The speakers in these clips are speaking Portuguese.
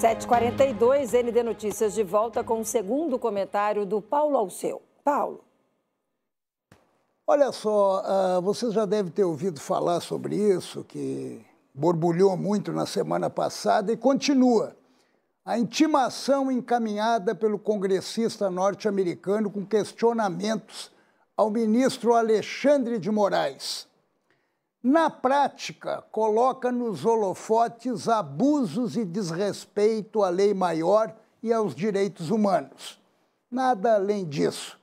7h42, ND Notícias de volta com o segundo comentário do Paulo Alceu. Paulo. Olha só, uh, ah, você já deve ter ouvido falar sobre isso, que borbulhou muito na semana passada e continua. A intimação encaminhada pelo congressista norte-americano com questionamentos ao ministro Alexandre de Moraes na prática, coloca nos holofotes abusos e desrespeito à lei maior e aos direitos humanos. Nada além disso.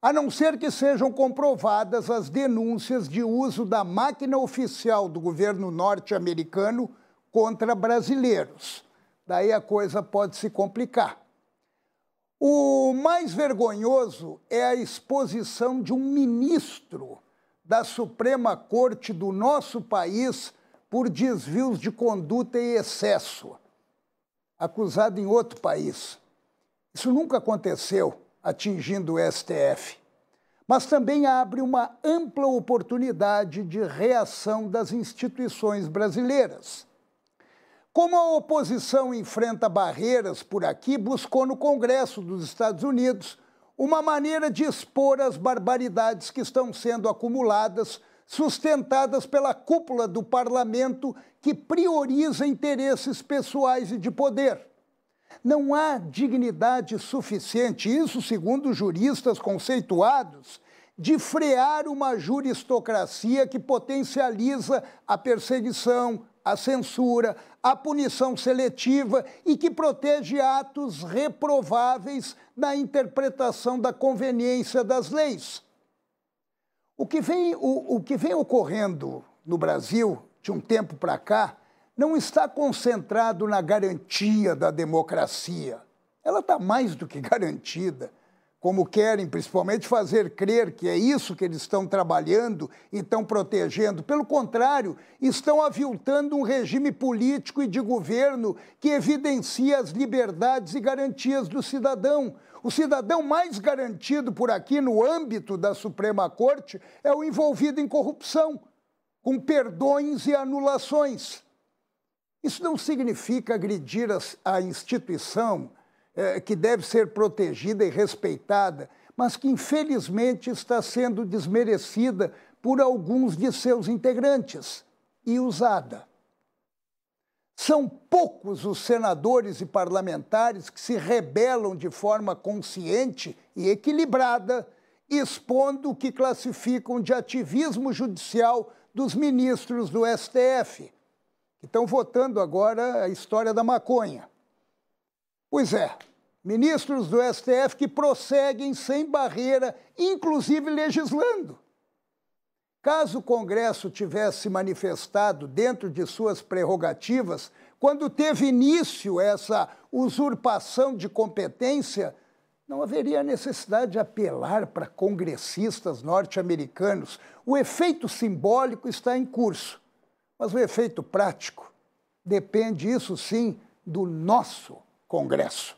A não ser que sejam comprovadas as denúncias de uso da máquina oficial do governo norte-americano contra brasileiros. Daí a coisa pode se complicar. O mais vergonhoso é a exposição de um ministro da Suprema Corte do nosso país por desvios de conduta e excesso, acusado em outro país. Isso nunca aconteceu atingindo o STF. Mas também abre uma ampla oportunidade de reação das instituições brasileiras. Como a oposição enfrenta barreiras por aqui, buscou no Congresso dos Estados Unidos uma maneira de expor as barbaridades que estão sendo acumuladas, sustentadas pela cúpula do parlamento que prioriza interesses pessoais e de poder. Não há dignidade suficiente, isso segundo juristas conceituados, de frear uma juristocracia que potencializa a perseguição, a censura, a punição seletiva e que protege atos reprováveis na interpretação da conveniência das leis. O que vem, o, o que vem ocorrendo no Brasil, de um tempo para cá, não está concentrado na garantia da democracia. Ela está mais do que garantida como querem, principalmente fazer crer que é isso que eles estão trabalhando e estão protegendo. Pelo contrário, estão aviltando um regime político e de governo que evidencia as liberdades e garantias do cidadão. O cidadão mais garantido por aqui no âmbito da Suprema Corte é o envolvido em corrupção, com perdões e anulações. Isso não significa agredir a, instituição, é, que deve ser protegida e respeitada, mas que infelizmente está sendo desmerecida por alguns de seus integrantes e usada. São poucos os senadores e parlamentares que se rebelam de forma consciente e equilibrada, expondo o que classificam de ativismo judicial dos ministros do STF, que estão votando agora a história da maconha. Pois é, ministros do STF que prosseguem sem barreira, inclusive legislando. Caso o Congresso tivesse manifestado dentro de suas prerrogativas, quando teve início essa usurpação de competência, não haveria necessidade de apelar para congressistas norte-americanos. O efeito simbólico está em curso, mas o efeito prático depende, isso sim, do nosso Congresso.